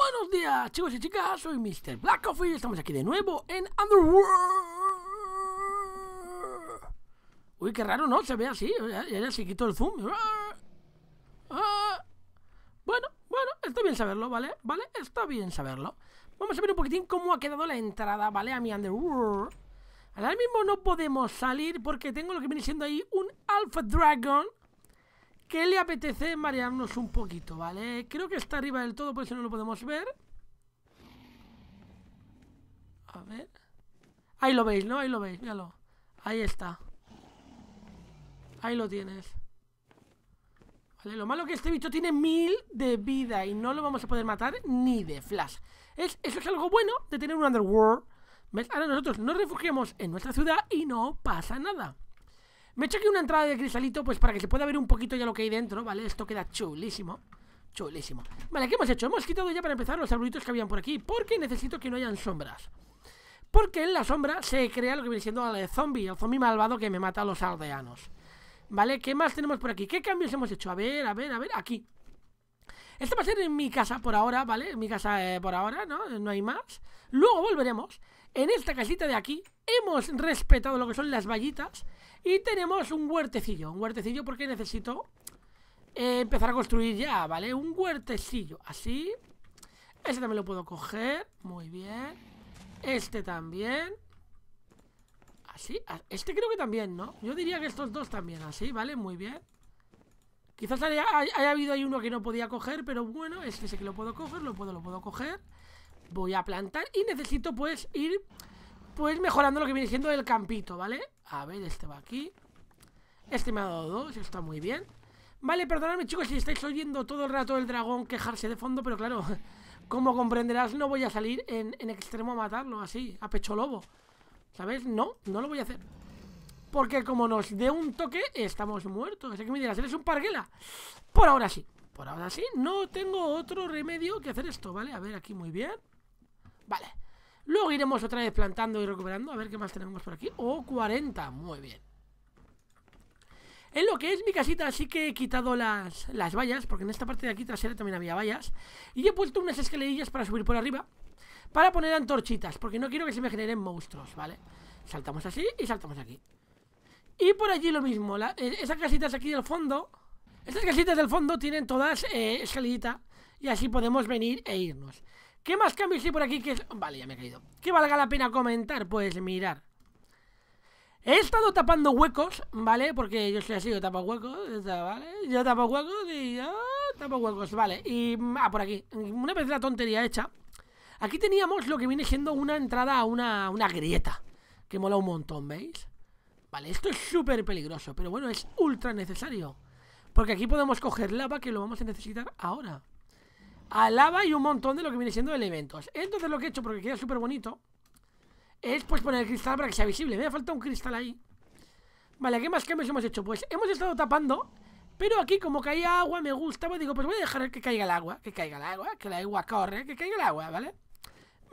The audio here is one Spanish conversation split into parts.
Buenos días chicos y chicas, soy Mr. Black Coffee y estamos aquí de nuevo en Underworld. Uy, qué raro, ¿no? Se ve así, ya, se quitó el zoom. Bueno, bueno, está bien saberlo, ¿vale? ¿Vale? Está bien saberlo. Vamos a ver un poquitín cómo ha quedado la entrada, ¿vale? A mi Underworld. Ahora mismo no podemos salir porque tengo lo que viene siendo ahí un Alpha Dragon que le apetece marearnos un poquito, ¿vale? Creo que está arriba del todo, por eso no lo podemos ver. A ver. Ahí lo veis, ¿no? Ahí lo veis, míralo. Ahí está. Ahí lo tienes. Vale, lo malo que este bicho tiene mil de vida y no lo vamos a poder matar ni de flash. eso es algo bueno de tener un underworld. ¿Ves? Ahora nosotros nos refugiamos en nuestra ciudad y no pasa nada. Me he hecho aquí una entrada de cristalito Pues para que se pueda ver un poquito ya lo que hay dentro, ¿vale? Esto queda chulísimo Chulísimo Vale, ¿qué hemos hecho? Hemos quitado ya para empezar los arbolitos que habían por aquí Porque necesito que no hayan sombras Porque en la sombra se crea lo que viene siendo el zombie El zombie malvado que me mata a los aldeanos ¿Vale? ¿Qué más tenemos por aquí? ¿Qué cambios hemos hecho? A ver, a ver, a ver, aquí Esto va a ser en mi casa por ahora, ¿vale? En mi casa eh, por ahora, ¿no? No hay más Luego volveremos En esta casita de aquí Hemos respetado lo que son las vallitas y tenemos un huertecillo, un huertecillo porque necesito eh, empezar a construir ya, ¿vale? Un huertecillo, así. Ese también lo puedo coger, muy bien. Este también. Así, este creo que también, ¿no? Yo diría que estos dos también, así, ¿vale? Muy bien. Quizás haya, habido ahí uno que no podía coger, pero bueno, este sí que lo puedo coger, lo puedo, lo puedo coger. Voy a plantar y necesito pues ir pues mejorando lo que viene siendo el campito, ¿vale? A ver, este va aquí. Este me ha dado dos, está muy bien. Vale, perdonadme chicos si estáis oyendo todo el rato el dragón quejarse de fondo, pero claro, como comprenderás, no voy a salir en, extremo a matarlo así, a pecho lobo. ¿Sabes? No, no lo voy a hacer. Porque como nos dé un toque, estamos muertos. Así que me dirás, ¿eres un parguela? Por ahora sí. Por ahora sí, no tengo otro remedio que hacer esto, ¿vale? A ver, aquí muy bien. Luego iremos otra vez plantando y recuperando. A ver qué más tenemos por aquí. o 40. Muy bien. En lo que es mi casita sí que he quitado las, las vallas, porque en esta parte de aquí trasera también había vallas. Y he puesto unas escalerillas para subir por arriba, para poner antorchitas, porque no quiero que se me generen monstruos, ¿vale? Saltamos así y saltamos aquí. Y por allí lo mismo, la, eh, esas casitas aquí del fondo, estas casitas del fondo tienen todas eh, y así podemos venir e irnos. ¿Qué más cambios hay por aquí? Que Vale, ya me he caído. ¿Qué valga la pena comentar? Pues mirar. He estado tapando huecos, ¿vale? Porque yo soy así, yo tapo huecos, ¿vale? Yo tapo huecos y yo tapo huecos, ¿vale? Y, mm, ah, por aquí, una vez la tontería hecha, aquí teníamos lo que viene siendo una entrada a una, una grieta, que mola un montón, ¿veis? Vale, esto es súper peligroso, pero bueno, es ultra necesario, porque aquí podemos coger lava que lo vamos a necesitar ahora lava y un montón de lo que viene siendo elementos. Entonces lo que he hecho, porque queda súper bonito, es pues poner el cristal para que sea visible. Me falta un cristal ahí. Vale, ¿qué más cambios hemos hecho? Pues hemos estado tapando, pero aquí como caía agua me gustaba, digo, pues voy a dejar que caiga el agua, que caiga el agua, que la agua corre, que caiga el agua, ¿vale?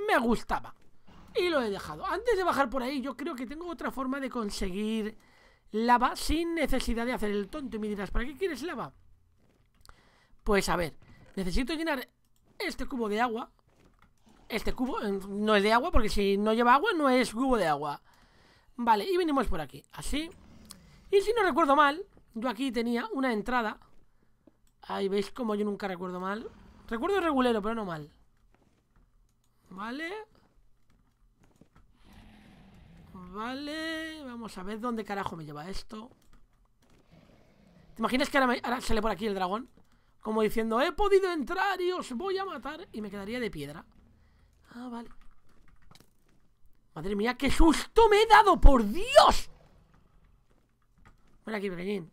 Me gustaba. Y lo he dejado. Antes de bajar por ahí, yo creo que tengo otra forma de conseguir lava sin necesidad de hacer el tonto. Y me dirás, ¿para qué quieres lava? Pues a ver, Necesito llenar este cubo de agua. Este cubo eh, no es de agua, porque si no lleva agua, no es cubo de agua. Vale, y venimos por aquí, así. Y si no recuerdo mal, yo aquí tenía una entrada. Ahí veis como yo nunca recuerdo mal. Recuerdo regulero, pero no mal. Vale. Vale, vamos a ver dónde carajo me lleva esto. ¿Te imaginas que ahora sale por aquí el dragón? Como diciendo, he podido entrar y os voy a matar. Y me quedaría de piedra. Ah, vale. Madre mía, qué susto me he dado, por Dios. Ven aquí, pequeñín.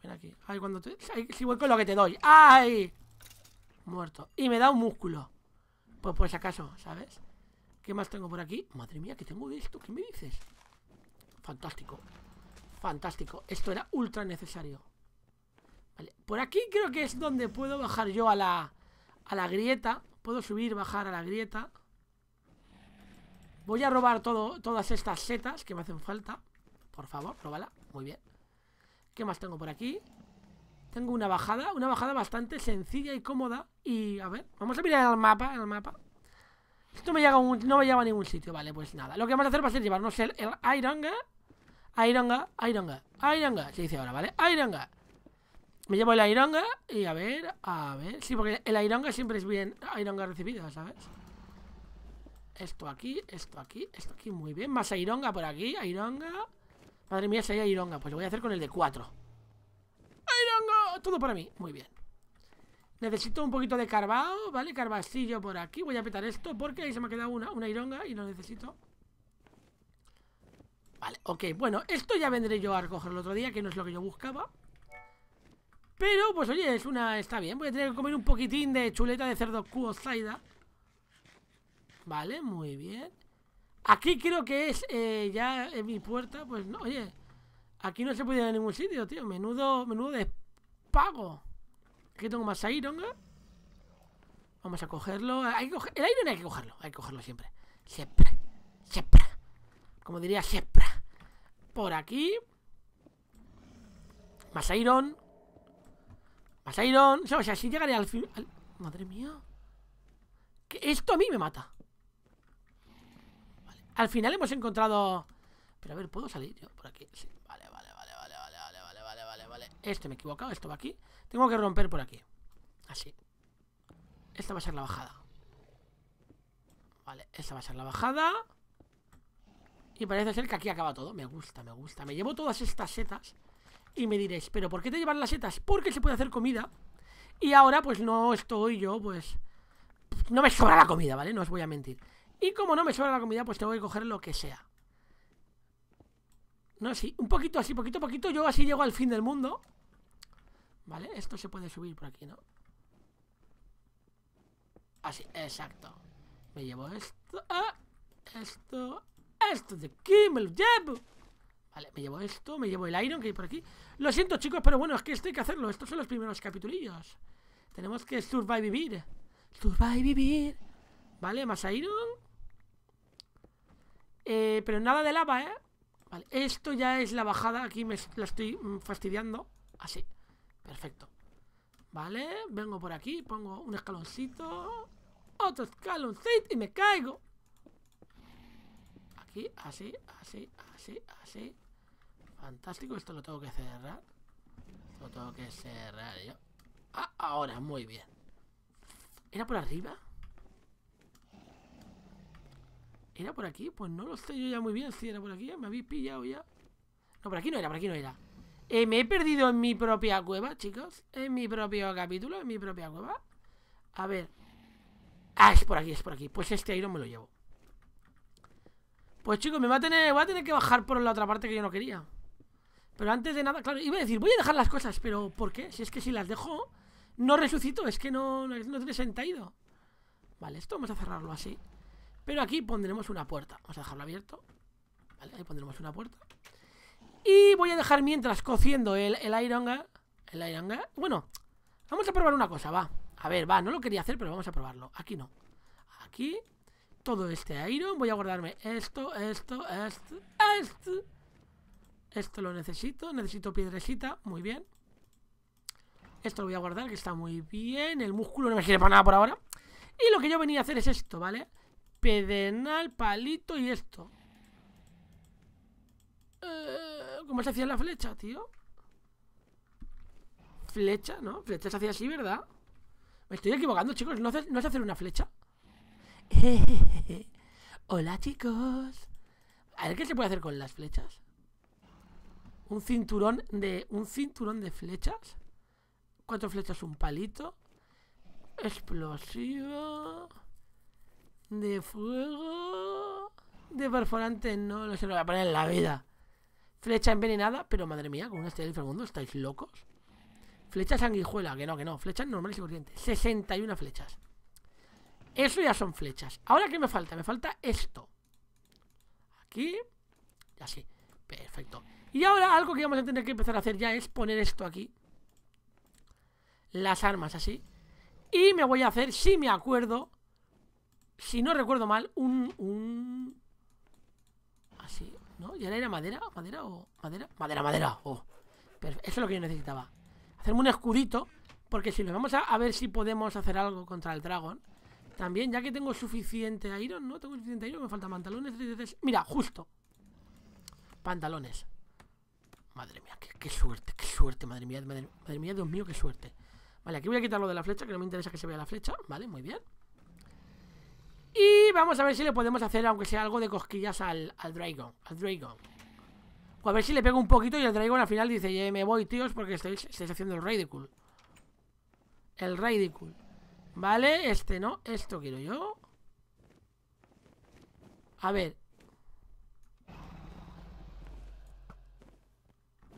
Ven aquí. Ay, cuando te... si voy lo que te doy. ¡Ay! Muerto. Y me da un músculo. Pues por pues, si acaso, ¿sabes? ¿Qué más tengo por aquí? Madre mía, ¿qué tengo de esto? ¿Qué me dices? Fantástico. Fantástico. Esto era ultra necesario. Por aquí creo que es donde puedo bajar yo a la, a la grieta. Puedo subir, bajar a la grieta. Voy a robar todo, todas estas setas que me hacen falta. Por favor, róbala. Muy bien. ¿Qué más tengo por aquí? Tengo una bajada, una bajada bastante sencilla y cómoda. Y a ver, vamos a mirar el mapa, el mapa. Esto me llega un, no me lleva a ningún sitio, vale, pues nada. Lo que vamos a hacer va a ser llevarnos el, el Ironga. Ironga, Ironga, se dice ahora, ¿vale? Airanga me llevo el Ironga y a ver, a ver. Sí, porque el Ironga siempre es bien aironga recibida, ¿sabes? Esto aquí, esto aquí, esto aquí, muy bien. Más aironga por aquí, aironga... Madre mía, si hay Ironga, pues lo voy a hacer con el de 4. ¡Aironga! Todo para mí, muy bien. Necesito un poquito de carbao, ¿vale? Carbastillo por aquí. Voy a petar esto porque ahí se me ha quedado una, una Ironga y lo necesito. Vale, ok, bueno, esto ya vendré yo a recoger el otro día, que no es lo que yo buscaba. Pero, pues oye, es una... está bien. Voy a tener que comer un poquitín de chuleta de cerdo zaida Vale, muy bien. Aquí creo que es eh, ya en mi puerta. Pues no, oye, aquí no se puede ir a ningún sitio, tío. Menudo, menudo pago Aquí tengo más iron. Vamos a cogerlo. Hay que el iron hay que cogerlo. Hay que cogerlo siempre. Siempre. Siempre. Como diría siempre. Por aquí. Más iron. Vas a O sea, si llegaré al final, Madre mía. Que esto a mí me mata. Al final hemos encontrado. Pero a ver, ¿puedo salir yo por aquí? Vale, vale, vale, vale, vale, vale, vale, vale, vale, vale. Este me he equivocado, esto va aquí. Tengo que romper por aquí. Así. Esta va a ser la bajada. Vale, esta va a ser la bajada. Y parece ser que aquí acaba todo. Me gusta, me gusta. Me llevo todas estas setas. Y me diréis, ¿pero por qué te llevan las setas? Porque se puede hacer comida. Y ahora, pues no estoy yo, pues. No me sobra la comida, ¿vale? No os voy a mentir. Y como no me sobra la comida, pues tengo que coger lo que sea. No, sí, un poquito así, poquito a poquito, yo así llego al fin del mundo. Vale, esto se puede subir por aquí, ¿no? Así, exacto. Me llevo esto, ah, esto, esto de aquí, me lo llevo. Vale, me llevo esto, me llevo el Iron que hay por aquí. Lo siento, chicos, pero bueno, es que esto hay que hacerlo. Estos son los primeros capitulillos. Tenemos que survivir. Survivir. Vale, más Iron. Eh, pero nada de lava, ¿eh? Vale, esto ya es la bajada. Aquí me la estoy mm, fastidiando. Así. Perfecto. Vale, vengo por aquí, pongo un escaloncito. Otro escaloncito y me caigo. Aquí, así, así, así, así. Fantástico, esto lo tengo que cerrar. lo tengo que cerrar yo. Ah, ahora, muy bien. ¿Era por arriba? ¿Era por aquí? Pues no lo sé yo ya muy bien si era por aquí. Me habéis pillado ya. No, por aquí no era, por aquí no era. Eh, me he perdido en mi propia cueva, chicos. En mi propio capítulo, en mi propia cueva. A ver. Ah, es por aquí, es por aquí. Pues este no me lo llevo. Pues chicos, me va a tener, voy a tener que bajar por la otra parte que yo no quería. Pero antes de nada, claro, iba a decir, voy a dejar las cosas, pero ¿por qué? Si es que si las dejo, no resucito, es que no, no, tiene sentido. Vale, esto vamos a cerrarlo así. Pero aquí pondremos una puerta. Vamos a dejarlo abierto. Vale, ahí pondremos una puerta. Y voy a dejar mientras cociendo el, el Iron El Iron Bueno, vamos a probar una cosa, va. A ver, va, no lo quería hacer, pero vamos a probarlo. Aquí no. Aquí, todo este Iron. Voy a guardarme esto, esto, esto, esto. Esto lo necesito. Necesito piedrecita. Muy bien. Esto lo voy a guardar, que está muy bien. El músculo no me sirve para nada por ahora. Y lo que yo venía a hacer es esto, ¿vale? Pedenal, palito y esto. Eh, ¿Cómo se hacía la flecha, tío? Flecha, ¿no? Flecha se hacía así, ¿verdad? Me estoy equivocando, chicos. ¿No, no es hacer una flecha? Hola, chicos. A ver qué se puede hacer con las flechas un cinturón de un cinturón de flechas, cuatro flechas, un palito, explosivo de fuego, de perforante, no no se lo voy a poner en la vida. Flecha envenenada, pero madre mía, con una estrella del segundo, estáis locos. Flecha sanguijuela, que no, que no, flechas normales y corrientes, 61 flechas. Eso ya son flechas. Ahora, ¿qué me falta? Me falta esto. Aquí. Y así. Perfecto. Y ahora algo que vamos a tener que empezar a hacer ya es poner esto aquí. Las armas así. Y me voy a hacer, si me acuerdo, si no recuerdo mal, un... Así, ¿no? ¿Y ahora era madera? ¿Madera o...? ¿Madera? Madera, madera. Oh. eso es lo que yo necesitaba. Hacerme un escudito, porque si lo vamos a, a ver si podemos hacer algo contra el dragón. También, ya que tengo suficiente iron, ¿no? Tengo suficiente iron, me falta pantalones. Mira, justo. Pantalones. Madre mía, qué, suerte, qué suerte, madre mía, madre, mía, Dios mío, qué suerte. Vale, aquí voy a quitarlo de la flecha, que no me interesa que se vea la flecha. Vale, muy bien. Y vamos a ver si le podemos hacer, aunque sea algo de cosquillas al, al Dragon. Al Dragon. O a ver si le pego un poquito y el Dragon al final dice, eh, me voy, tíos, porque estáis, estáis haciendo el Radical. El Radical. Vale, este no, esto quiero yo. A ver,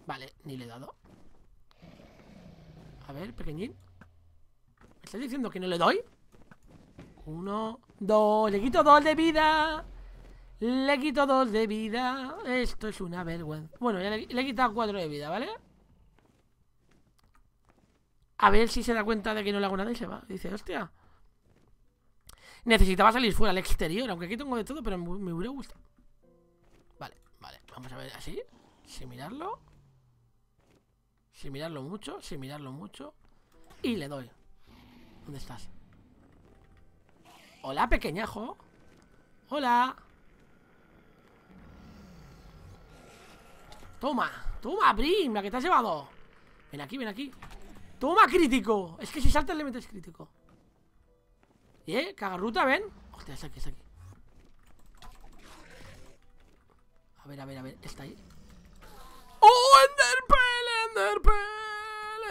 Vale, ni le he dado. A ver, pequeñín. ¿Me estás diciendo que no le doy? Uno, dos. Le quito dos de vida. Le quito dos de vida. Esto es una vergüenza. Bueno, ya le, he quitado cuatro de vida, ¿vale? A ver si se da cuenta de que no le hago nada y se va. Dice, hostia. Necesitaba salir fuera al exterior, aunque aquí tengo de todo, pero me, me hubiera gustado. Vale, vale. Vamos a ver así. si mirarlo. Sin mirarlo mucho, sin mirarlo mucho. Y le doy. ¿Dónde estás? Hola, pequeñajo. Hola. Toma, toma, Brim, la que te has llevado. Ven aquí, ven aquí. Toma, crítico. Es que si saltas le metes crítico. ¿Y eh? Cagarruta, ven. Hostia, está aquí, está aquí. A ver, a ver, a ver. Está ahí. Enderpearl,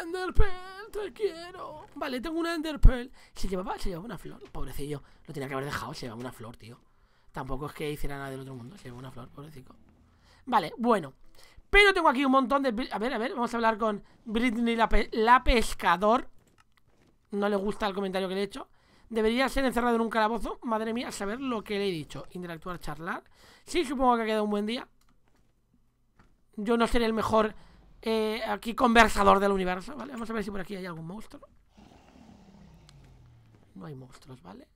Enderpearl, te quiero. Vale, tengo una Enderpearl. Se llevaba, se llevaba una flor, pobrecillo. Lo tenía que haber dejado, se llevaba una flor, tío. Tampoco es que hiciera nada del otro mundo, se llevaba una flor, pobrecito. Vale, bueno. Pero tengo aquí un montón de... A ver, a ver, vamos a hablar con Britney la, la pescador. No le gusta el comentario que le he hecho. Debería ser encerrado en un calabozo. Madre mía, saber lo que le he dicho. Interactuar, charlar. Sí, supongo que ha quedado un buen día. Yo no seré el mejor eh, aquí conversador del universo, ¿vale? Vamos a ver si por aquí hay algún monstruo. No hay monstruos, ¿vale?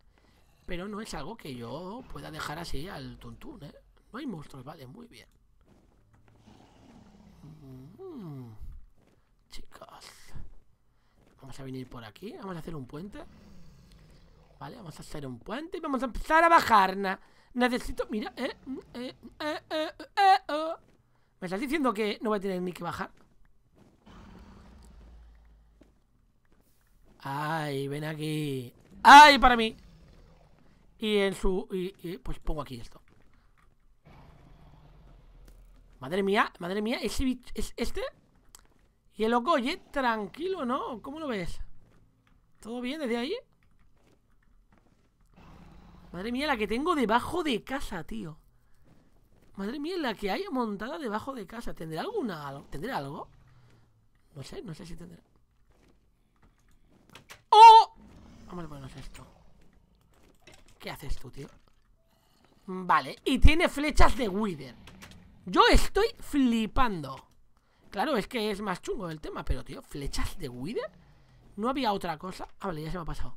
Pero no es algo que yo pueda dejar así al tuntún, ¿eh? No hay monstruos, vale, muy bien. Mm, chicos. Vamos a venir por aquí, vamos a hacer un puente. Vale, vamos a hacer un puente y vamos a empezar a bajar. Necesito... Mira, eh, eh, eh, eh, eh, eh ¿Me estás diciendo que no voy a tener ni que bajar? Ay, ven aquí. ¡Ay, para mí! Y en su... Y, pues pongo aquí esto. Madre mía, madre mía, ese bicho, es este. Y el loco, oye, tranquilo, ¿no? ¿Cómo lo ves? ¿Todo bien desde ahí? Madre mía, la que tengo debajo de casa, tío. Madre mía, la que hay montada debajo de casa. ¿Tendrá alguna ¿Tendrá algo? No sé, no sé si tendrá. ¡Oh! Vamos a ponernos esto. ¿Qué haces tú, tío? Vale, y tiene flechas de Wither. Yo estoy flipando. Claro, es que es más chungo el tema, pero tío, flechas de Wither. No había otra cosa. Ah, vale, ya se me ha pasado.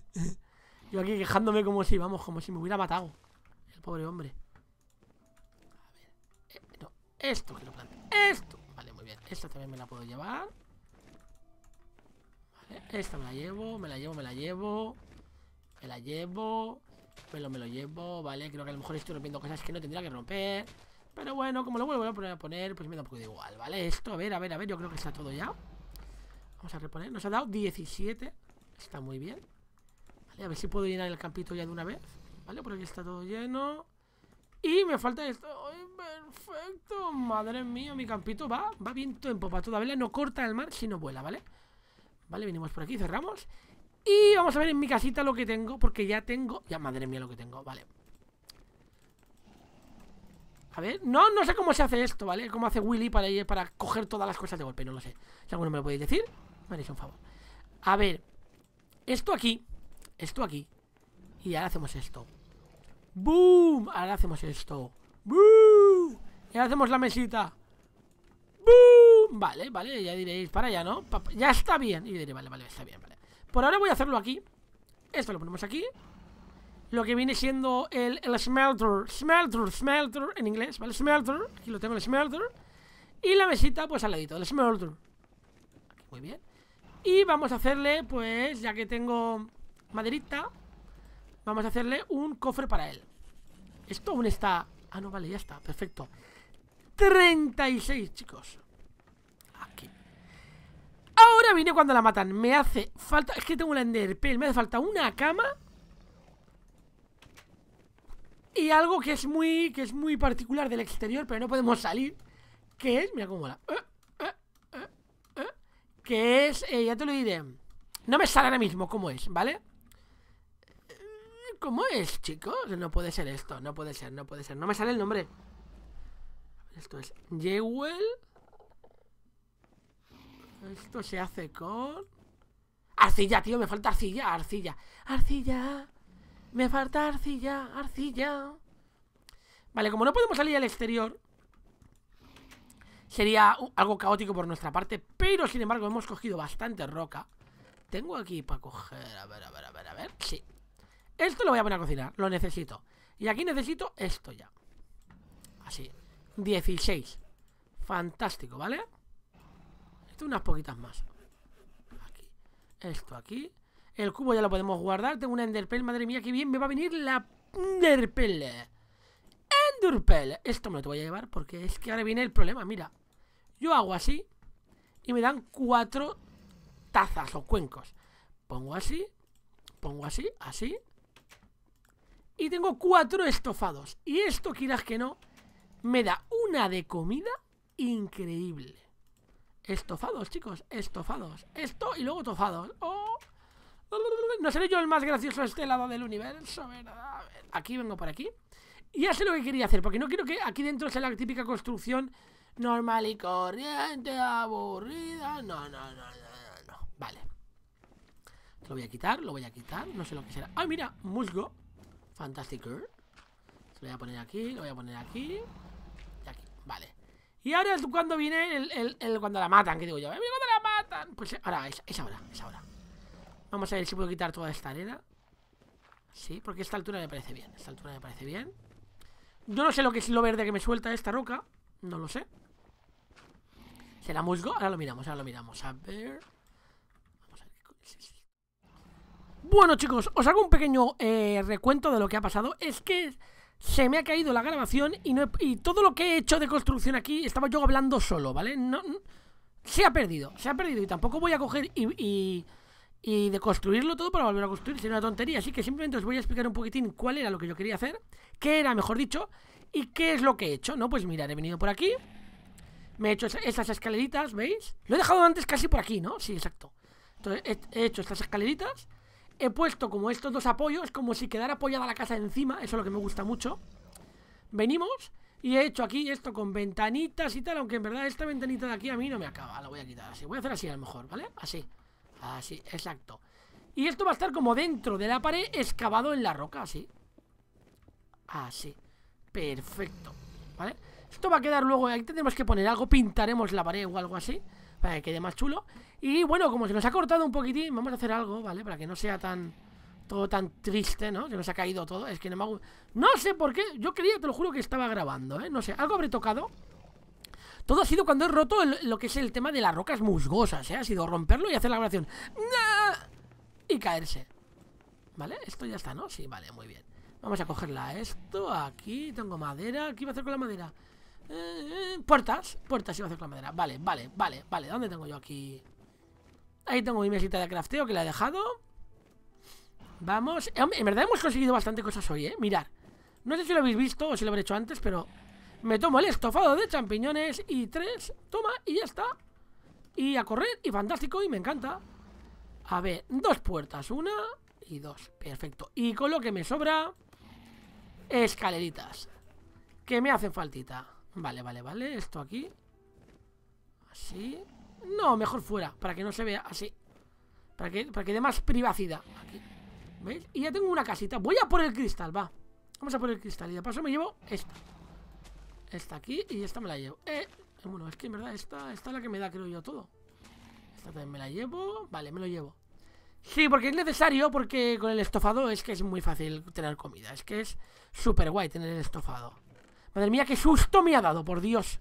Yo aquí quejándome como si, vamos, como si me hubiera matado. El pobre hombre. Esto lo plantar. Esto. Vale, muy bien. Esta también me la puedo llevar. Vale, esta me la llevo, me la llevo, me la llevo. Me la llevo. Me lo, me lo llevo, vale. Creo que a lo mejor estoy rompiendo cosas que no tendría que romper. Pero bueno, como lo vuelvo a poner, pues me da un poco de igual, ¿vale? Esto, a ver, a ver, a ver. Yo creo que está todo ya. Vamos a reponer. Nos ha dado 17. Está muy bien. Vale, a ver si puedo llenar el campito ya de una vez. Vale, por aquí está todo lleno. Y me falta esto. ¡Ay, perfecto! Madre mía, mi campito va, va viento en popa. Todavía no corta el mar, sino vuela, ¿vale? Vale, venimos por aquí, cerramos. Y vamos a ver en mi casita lo que tengo, porque ya tengo... Ya, madre mía, lo que tengo, vale. A ver, no, no sé cómo se hace esto, ¿vale? Cómo hace Willy para, para coger todas las cosas de golpe, no lo sé. Si alguno me lo podéis decir, me haréis un favor. A ver, esto aquí, esto aquí, y ahora hacemos esto. ¡Boom! Ahora hacemos esto. ¡Boom! Y ahora hacemos la mesita. ¡Boom! Vale, vale, ya diréis, para allá, ¿no? ya está bien. Y diré, vale, vale, está bien, vale. Por ahora voy a hacerlo aquí. Esto lo ponemos aquí. Lo que viene siendo el, smelter. Smelter, smelter en inglés, ¿vale? Smelter. Aquí lo tengo, el smelter. Y la mesita, pues al ladito, el smelter. muy bien. Y vamos a hacerle, pues, ya que tengo maderita, vamos a hacerle un cofre para él. Esto aún está... Ah, no, vale, ya está, perfecto. 36, chicos. Aquí. Ahora viene cuando la matan. Me hace falta... Es que tengo una enderpel. Me hace falta una cama... Y algo que es muy que es muy particular del exterior, pero no podemos salir, que es... Mira cómo la. Eh, eh, eh, que es... ya te lo diré. No me sale ahora mismo cómo es, ¿vale? ¿Cómo es, chicos? No puede ser esto, no puede ser, no puede ser. No me sale el nombre. Esto es Jewel. Esto se hace con... Arcilla, tío, me falta arcilla, arcilla. Arcilla. Me falta arcilla, arcilla. Vale, como no podemos salir al exterior, sería algo caótico por nuestra parte, pero sin embargo hemos cogido bastante roca. Tengo aquí para coger, a ver, a ver, a ver, a ver. Sí, esto lo voy a poner a cocinar, lo necesito. Y aquí necesito esto ya. Así. 16. Fantástico, ¿vale? Esto unas poquitas más. Esto aquí. El cubo ya lo podemos guardar. Tengo una Enderpell. Madre mía, qué bien me va a venir la Enderpell. Enderpell. Esto me lo voy a llevar porque es que ahora viene el problema. Mira. Yo hago así y me dan cuatro tazas o cuencos. Pongo así, pongo así, así y tengo cuatro estofados. Y esto, quieras que no, me da una de comida increíble. Estofados, chicos, estofados. Esto y luego tofados. Oh. No seré yo el más gracioso de este lado del universo, A ver, aquí vengo por aquí. Y ya sé lo que quería hacer, porque no quiero que aquí dentro sea la típica construcción normal y corriente, aburrida. No, no, no, no, no. Vale. Lo voy a quitar, lo voy a quitar. No sé lo que será. ¡Ay, mira! Musgo. Fantastic lo voy a poner aquí, lo voy a poner aquí. Y aquí, vale. Y ahora es cuando viene el, el, cuando la matan, que digo yo. ¡Eh, cuando la matan! Pues ahora, es, es, ahora, es ahora. Vamos a ver si puedo quitar toda esta arena. Sí, porque esta altura me parece bien. Esta altura me parece bien. Yo no sé lo que es lo verde que me suelta esta roca. No lo sé. ¿Será musgo? Ahora lo miramos, ahora lo miramos. A ver. Bueno chicos, os hago un pequeño eh, recuento de lo que ha pasado. Es que se me ha caído la grabación y, no y todo lo que he hecho de construcción aquí estaba yo hablando solo, ¿vale? No, se ha perdido, se ha perdido y tampoco voy a coger y, y, de construirlo todo para volver a construir, sería una tontería. Así que simplemente os voy a explicar un poquitín cuál era lo que yo quería hacer, qué era, mejor dicho, y qué es lo que he hecho, ¿no? Pues mirad, he venido por aquí, me he hecho esas escaleritas, ¿veis? Lo he dejado antes casi por aquí, ¿no? Sí, exacto. Entonces he hecho estas escaleritas he puesto como estos dos apoyos, como si quedara apoyada la casa encima, eso es lo que me gusta mucho. Venimos y he hecho aquí esto con ventanitas y tal, aunque en verdad esta ventanita de aquí a mí no me acaba, la voy a quitar así. Voy a hacer así a lo mejor, ¿vale? Así, así, exacto. Y esto va a estar como dentro de la pared, excavado en la roca, así. Así, perfecto, ¿vale? Esto va a quedar luego, ahí tenemos que poner algo, pintaremos la pared o algo así para que quede más chulo. Y bueno, como se nos ha cortado un poquitín, vamos a hacer algo, ¿vale? Para que no sea tan todo tan triste, ¿no? Se nos ha caído todo. Es que no me ha... No sé por qué. Yo creía, te lo juro, que estaba grabando, ¿eh? No sé, algo habré tocado. Todo ha sido cuando he roto lo que es el tema de las rocas musgosas, ¿eh? Ha sido romperlo y hacer la grabación. Y caerse. ¿Vale? Esto ya está, ¿no? Sí, vale, muy bien. Vamos a cogerla. Esto, aquí tengo madera. ¿Qué iba a hacer con la madera? Puertas, eh, puertas, puertas y hacer con madera. Vale, vale, vale, vale. ¿Dónde tengo yo aquí? Ahí tengo mi mesita de crafteo que la he dejado. Vamos. Eh, en verdad hemos conseguido bastante cosas hoy, ¿eh? Mirad. No sé si lo habéis visto o si lo habré hecho antes, pero... Me tomo el estofado de champiñones y tres... Toma, y ya está. Y a correr, y fantástico, y me encanta. A ver, dos puertas. Una y dos. Perfecto. Y con lo que me sobra... Escaleritas. Que me hacen faltita. Vale, vale, vale, esto aquí Así No, mejor fuera, para que no se vea así Para que, para que dé más privacidad ¿veis? Y ya tengo una casita Voy a por el cristal, va Vamos a por el cristal y de paso me llevo esta Esta aquí y esta me la llevo Eh, bueno, es que en verdad esta es la que me da, creo yo, todo Esta también me la llevo Vale, me lo llevo Sí, porque es necesario, porque con el estofado es que es muy fácil tener comida. Es que es súper guay tener el estofado. Madre mía, qué susto me ha dado, por Dios.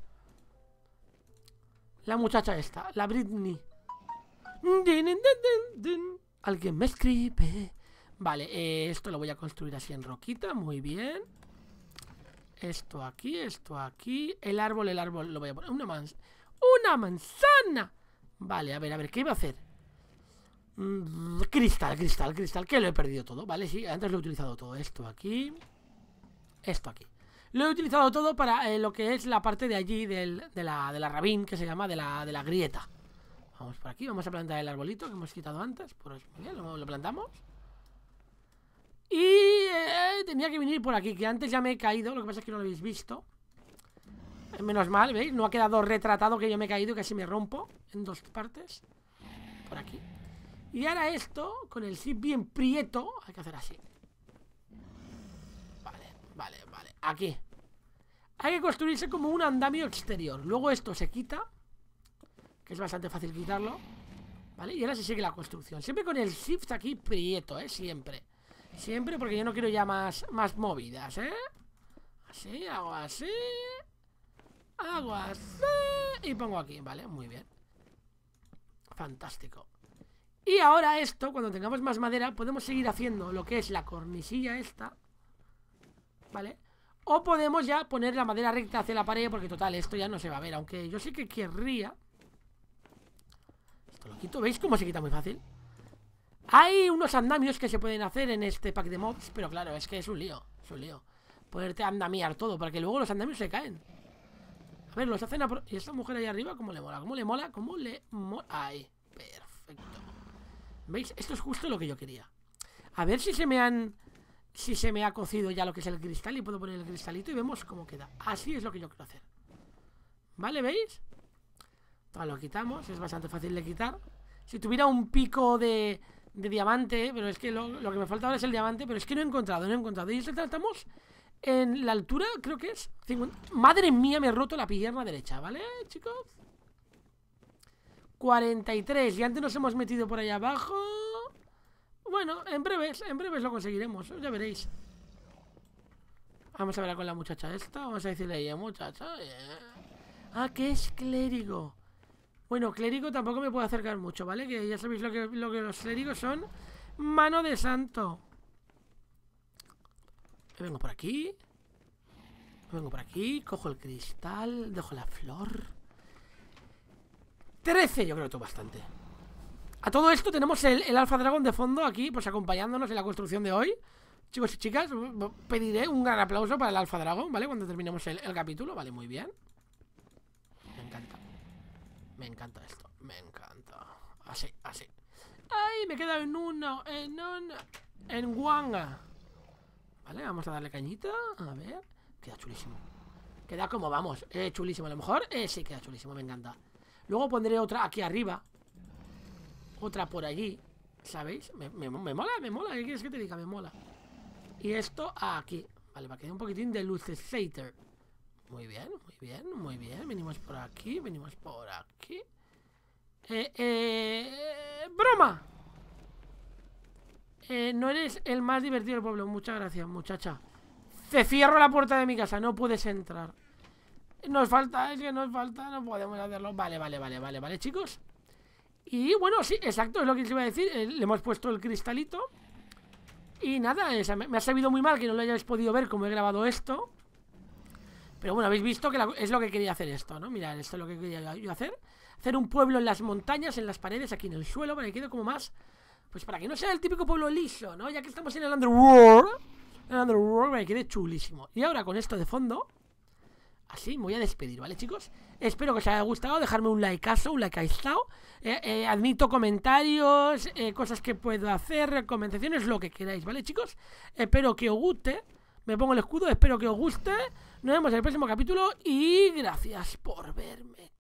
La muchacha esta, la Britney. Alguien me escribe. Vale, eh, esto lo voy a construir así en roquita, muy bien. Esto aquí, esto aquí. El árbol, el árbol, lo voy a poner. Una, manz una manzana. Vale, a ver, a ver, ¿qué iba a hacer? Mm, cristal, cristal, cristal, que lo he perdido todo. Vale, sí, antes lo he utilizado todo. Esto aquí. Esto aquí. Lo he utilizado todo para eh, lo que es la parte de allí de la, rabín, que se llama, de la, grieta. Vamos por aquí, vamos a plantar el arbolito que hemos quitado antes. Pues, bien, lo, plantamos. Y eh, tenía que venir por aquí, que antes ya me he caído, lo que pasa es que no lo habéis visto. Eh, menos mal, ¿veis? No ha quedado retratado que yo me he caído, que casi me rompo en dos partes. Por aquí. Y ahora esto, con el zip bien prieto, hay que hacer así. Vale, vale, Aquí. Hay que construirse como un andamio exterior. Luego esto se quita. Que es bastante fácil quitarlo. ¿Vale? Y ahora se sigue la construcción. Siempre con el shift aquí prieto, ¿eh? Siempre. Siempre porque yo no quiero ya más, más movidas, ¿eh? Así, hago así. Hago así. Y pongo aquí, ¿vale? Muy bien. Fantástico. Y ahora esto, cuando tengamos más madera, podemos seguir haciendo lo que es la cornisilla esta. ¿Vale? O podemos ya poner la madera recta hacia la pared Porque total, esto ya no se va a ver Aunque yo sé que querría Esto lo quito, ¿veis cómo se quita muy fácil? Hay unos andamios que se pueden hacer en este pack de mobs Pero claro, es que es un lío, es un lío Poderte andamiar todo, para que luego los andamios se caen A ver, los hacen a... ¿Y esta mujer ahí arriba cómo le mola? ¿Cómo le mola? ¿Cómo le mola? Ahí, perfecto ¿Veis? Esto es justo lo que yo quería A ver si se me han si se me ha cocido ya lo que es el cristal y puedo poner el cristalito y vemos cómo queda. Así es lo que yo quiero hacer. ¿Vale? ¿Veis? lo quitamos, es bastante fácil de quitar. Si tuviera un pico de, de diamante, pero es que lo, que me falta ahora es el diamante, pero es que no he encontrado, no he encontrado. Y tratamos en la altura, creo que es Madre mía, me he roto la pierna derecha, ¿vale, chicos? 43, y antes nos hemos metido por ahí abajo... Bueno, en breves, en breves lo conseguiremos, ya veréis. Vamos a hablar con la muchacha esta, vamos a decirle a ella, muchacha. Eh". Ah, que es clérigo. Bueno, clérigo tampoco me puedo acercar mucho, ¿vale? Que ya sabéis lo que, los clérigos son. Mano de santo. vengo por aquí. vengo por aquí, cojo el cristal, dejo la flor. 13, yo creo que es bastante. A todo esto tenemos el, el Alfa Dragón de fondo aquí, pues acompañándonos en la construcción de hoy. Chicos y chicas, pediré un gran aplauso para el Alfa Dragón, ¿vale? Cuando terminemos el, capítulo, ¿vale? Muy bien. Me encanta. Me encanta esto. Me encanta. Así, así. ¡Ay! Me he quedado en uno, en uno, en guanga. Vale, vamos a darle cañita. A ver. Queda chulísimo. Queda como vamos. Eh, chulísimo. A lo mejor eh, sí queda chulísimo. Me encanta. Luego pondré otra aquí arriba otra por allí, ¿sabéis? Me, me, mola, me mola, ¿qué quieres que te diga? Me mola. Y esto aquí, vale, para que dé un poquitín de luces Sater Muy bien, muy bien, muy bien. Venimos por aquí, venimos por aquí. Eh, eh, broma. Eh, no eres el más divertido del pueblo. Muchas gracias, muchacha. Te cierro la puerta de mi casa, no puedes entrar. Nos falta, es que nos falta, no podemos hacerlo. Vale, vale, vale, vale, vale, chicos. Y bueno, sí, exacto, es lo que les iba a decir. Eh, le hemos puesto el cristalito. Y nada, me, ha servido muy mal que no lo hayáis podido ver como he grabado esto. Pero bueno, habéis visto que es lo que quería hacer esto, ¿no? Mirad, esto es lo que quería yo hacer. Hacer un pueblo en las montañas, en las paredes, aquí en el suelo, para que quede como más... Pues para que no sea el típico pueblo liso, ¿no? Ya que estamos en el Underworld. el Underworld, para que quede chulísimo. Y ahora con esto de fondo así me voy a despedir, ¿vale, chicos? Espero que os haya gustado, dejarme un likeazo, un like Eh, estado. Eh, admito comentarios, eh, cosas que puedo hacer, recomendaciones, lo que queráis, ¿vale, chicos? Espero que os guste. Me pongo el escudo, espero que os guste. Nos vemos en el próximo capítulo y gracias por verme.